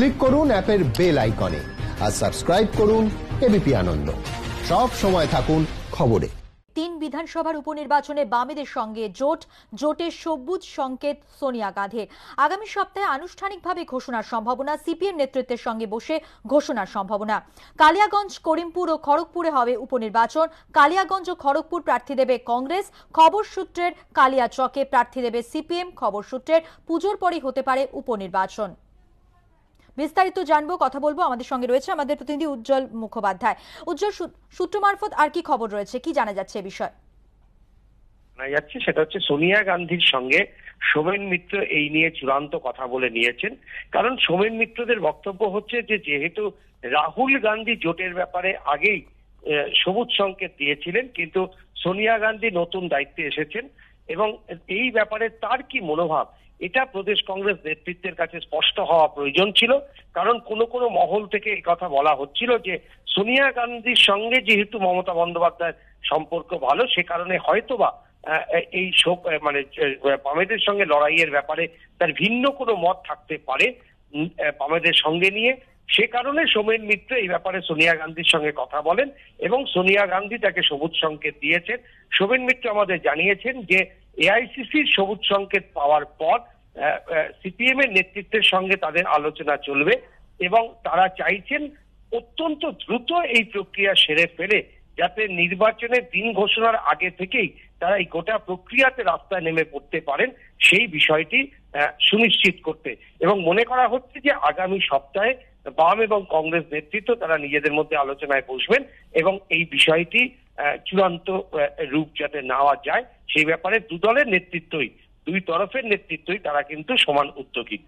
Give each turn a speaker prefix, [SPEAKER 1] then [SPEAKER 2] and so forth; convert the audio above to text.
[SPEAKER 1] click করুন অ্যাপের bell আইকনে আর সাবস্ক্রাইব করুন এবিপি আনন্দ সব সময় থাকুন খবরে
[SPEAKER 2] তিন বিধানসভার উপনির্বাচনে বামেদের সঙ্গে জোট জোটের সবুজ সংকেত সোনিয়া গাঁধে আগামী সপ্তাহে আনুষ্ঠানিকভাবে ঘোষণার সম্ভাবনা সিপিএম নেতৃত্বের সঙ্গে বসে ঘোষণার সম্ভাবনা কালিয়াগঞ্জ করিমপুর ও খড়গপুরে হবে উপনির্বাচন কালিয়াগঞ্জ ও খড়গপুর প্রার্থী দেবে কংগ্রেস খবর সূত্রের কালিয়াচকে প্রার্থী দেবে সিপিএম খবর সূত্রের পুজোর পরই হতে পারে উপনির্বাচন বিস্তারিত জানবো কথা বলবো আমাদের সঙ্গে রয়েছে আমাদের প্রতিনিধি উজ্জ্বল মুখোপাধ্যায় উজ্জ্বল সূত্র মারফত আর কি খবর রয়েছে কি জানা যাচ্ছে এ বিষয়ে
[SPEAKER 1] যাচ্ছে সেটা হচ্ছে সোনিয়া গান্ধীর সঙ্গে সোমেন মিত্র এই নিয়ে চূড়ান্ত কথা বলে নিয়েছেন কারণ সোমেন মিত্রদের বক্তব্য হচ্ছে যে যেহেতু রাহুল গান্ধী জোটের ব্যাপারে আগেই সবুজ সংকেত দিয়েছিলেন কিন্তু সোনিয়া গান্ধী নতুন দায়িত্বে এসেছেন এবং এই ব্যাপারে তার কি মনোভাব এটা প্রদেশ কংগ্রেস নেতৃত্বের কাছে স্পষ্ট হওয়া প্রয়োজন ছিল কারণ কোনো কোনো মহল থেকে এই কথা বলা হচ্ছিল যে সোনিয়া গান্ধীর সঙ্গে যেহেতু মমতা বন্দ্যোপাধ্যায়ের সম্পর্ক ভালো সে কারণে হয়তোবা এই শোক মানে বামেদের সঙ্গে লড়াইয়ের ব্যাপারে তার ভিন্ন কোনো মত থাকতে পারে বামেদের সঙ্গে নিয়ে সে কারণে সোমেন মিত্র এই ব্যাপারে সোনিয়া গান্ধীর সঙ্গে কথা বলেন এবং সোনিয়া গান্ধী তাকে সবুজ সংকেত দিয়েছেন সোমেন মিত্র আমাদের জানিয়েছেন যে এআইসিসির সবুজ সংকেত পাওয়ার পর সিপিএম এর নেতৃত্বের সঙ্গে তাদের আলোচনা চলবে এবং তারা চাইছেন অত্যন্ত দ্রুত এই প্রক্রিয়া সেরে ফেলে যাতে নির্বাচনের দিন ঘোষণার আগে থেকেই তারা এই গোটা প্রক্রিয়াতে রাস্তায় নেমে পড়তে পারেন সেই বিষয়টি সুনিশ্চিত করতে এবং মনে করা হচ্ছে যে আগামী সপ্তাহে বাম এবং কংগ্রেস নেতৃত্ব তারা নিজেদের মধ্যে আলোচনায় বসবেন এবং এই বিষয়টি চূড়ান্ত রূপ যাতে নেওয়া যায় সেই ব্যাপারে দুদলের নেতৃত্বই দুই তরফের নেতৃত্বই তারা কিন্তু সমান উদ্যোগী